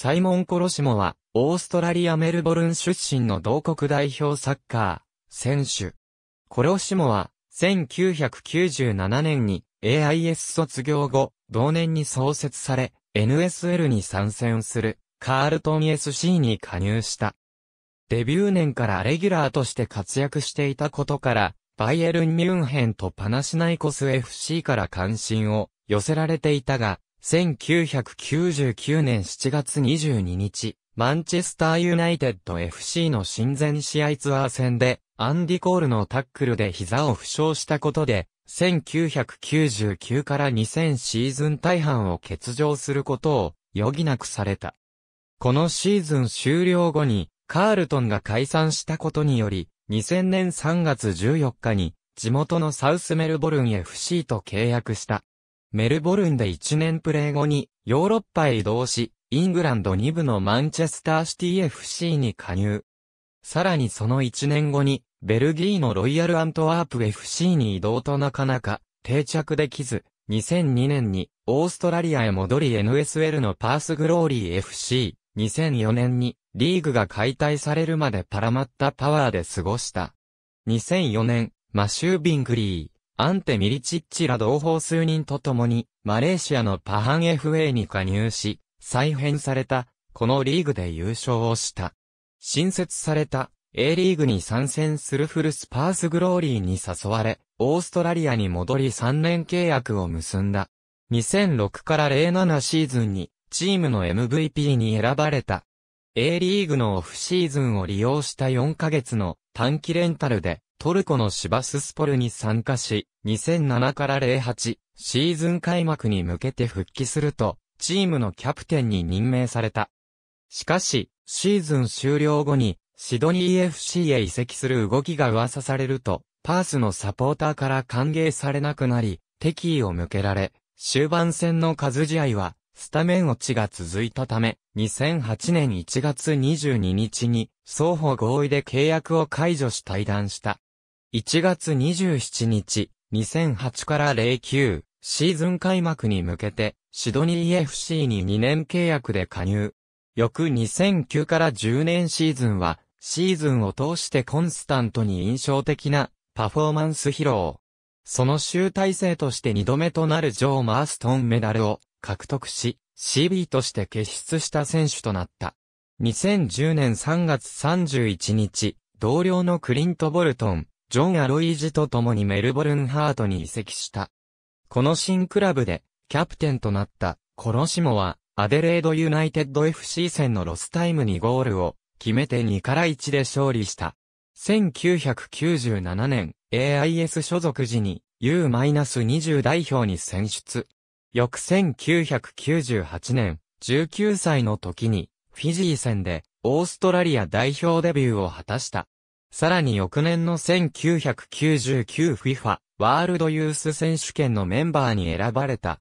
サイモン・コロシモは、オーストラリア・メルボルン出身の同国代表サッカー、選手。コロシモは、1997年に AIS 卒業後、同年に創設され、NSL に参戦する、カールトン SC に加入した。デビュー年からレギュラーとして活躍していたことから、バイエルン・ミュンヘンとパナシナイコス FC から関心を寄せられていたが、1999年7月22日、マンチェスターユナイテッド FC の親善試合ツアー戦で、アンディ・コールのタックルで膝を負傷したことで、1999から2000シーズン大半を欠場することを余儀なくされた。このシーズン終了後に、カールトンが解散したことにより、2000年3月14日に、地元のサウスメルボルン FC と契約した。メルボルンで1年プレー後にヨーロッパへ移動し、イングランド2部のマンチェスターシティ FC に加入。さらにその1年後に、ベルギーのロイヤルアントワープ FC に移動となかなか定着できず、2002年にオーストラリアへ戻り NSL のパースグローリー FC、2004年にリーグが解体されるまでパラマッタパワーで過ごした。2004年、マシュー・ビングリー、アンテ・ミリチッチら同胞数人と共に、マレーシアのパハン FA に加入し、再編された、このリーグで優勝をした。新設された、A リーグに参戦するフルスパースグローリーに誘われ、オーストラリアに戻り3年契約を結んだ。2006から07シーズンに、チームの MVP に選ばれた。A リーグのオフシーズンを利用した4ヶ月の短期レンタルで、トルコのシバススポルに参加し、2007から08シーズン開幕に向けて復帰すると、チームのキャプテンに任命された。しかし、シーズン終了後に、シドニー FC へ移籍する動きが噂されると、パースのサポーターから歓迎されなくなり、敵意を向けられ、終盤戦の数試合は、スタメン落ちが続いたため、2008年1月22日に、双方合意で契約を解除し対談した。1月27日、2008から09、シーズン開幕に向けて、シドニー FC に2年契約で加入。翌2009から10年シーズンは、シーズンを通してコンスタントに印象的なパフォーマンス披露。その集大成として2度目となるジョー・マーストンメダルを獲得し、CB として結出した選手となった。2010年3月31日、同僚のクリント・ボルトン、ジョン・アロイージと共にメルボルンハートに移籍した。この新クラブで、キャプテンとなった、コロシモは、アデレードユナイテッド FC 戦のロスタイムにゴールを、決めて2から1で勝利した。1997年、AIS 所属時に U-20 代表に選出。翌1998年、19歳の時に、フィジー戦で、オーストラリア代表デビューを果たした。さらに翌年の 1999FIFA ワールドユース選手権のメンバーに選ばれた。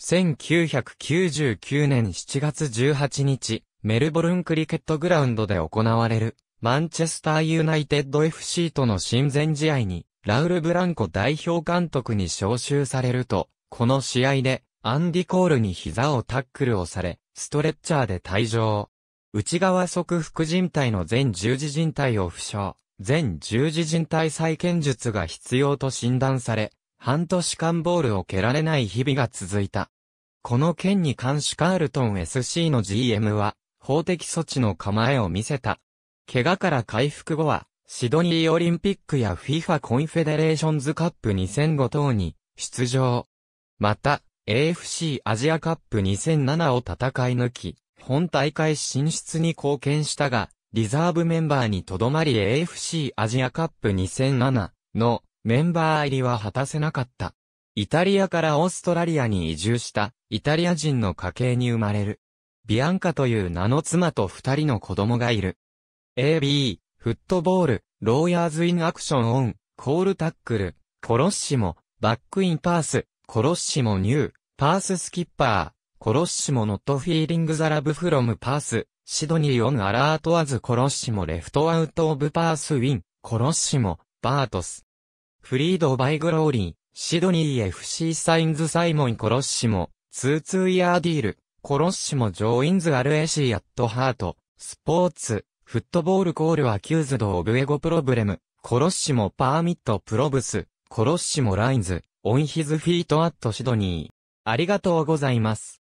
1999年7月18日、メルボルンクリケットグラウンドで行われる、マンチェスターユナイテッド FC との親善試合に、ラウル・ブランコ代表監督に招集されると、この試合で、アンディ・コールに膝をタックルをされ、ストレッチャーで退場。内側側副人体の全十字人体を負傷、全十字人体再建術が必要と診断され、半年間ボールを蹴られない日々が続いた。この件に関しカールトン SC の GM は、法的措置の構えを見せた。怪我から回復後は、シドニーオリンピックや FIFA コンフェデレーションズカップ2005等に出場。また、AFC アジアカップ2007を戦い抜き、本大会進出に貢献したが、リザーブメンバーにとどまり AFC アジアカップ2007のメンバー入りは果たせなかった。イタリアからオーストラリアに移住したイタリア人の家系に生まれる。ビアンカという名の妻と二人の子供がいる。AB、フットボール、ローヤーズインアクションオン、コールタックル、コロッシモ、バックインパース、コロッシモニュー、パーススキッパー、コロッシモノットフィーリングザラブフロムパース、シドニーオンアラートアズコロッシモレフトアウトオブパースウィン、コロッシモ、バートス。フリードバイグローリー、シドニー FC サインズサイモンコロッシモ、ツーツーイヤーディール、コロッシモジョインズアルエシーアットハート、スポーツ、フットボールコールアキューズドオブエゴプロブレム、コロッシモパーミットプロブス、コロッシモラインズ、オンヒズフィートアットシドニー。ありがとうございます。